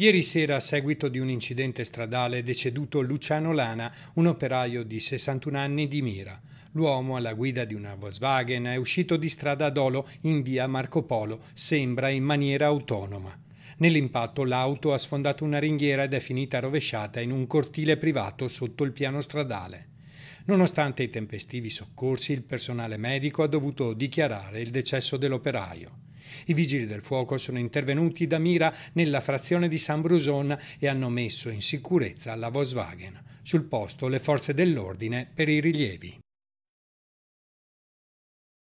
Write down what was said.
Ieri sera, a seguito di un incidente stradale, è deceduto Luciano Lana, un operaio di 61 anni di Mira. L'uomo, alla guida di una Volkswagen, è uscito di strada a Dolo in via Marco Polo, sembra in maniera autonoma. Nell'impatto l'auto ha sfondato una ringhiera ed è finita rovesciata in un cortile privato sotto il piano stradale. Nonostante i tempestivi soccorsi, il personale medico ha dovuto dichiarare il decesso dell'operaio. I vigili del fuoco sono intervenuti da mira nella frazione di San Bruson e hanno messo in sicurezza la Volkswagen. Sul posto le forze dell'ordine per i rilievi.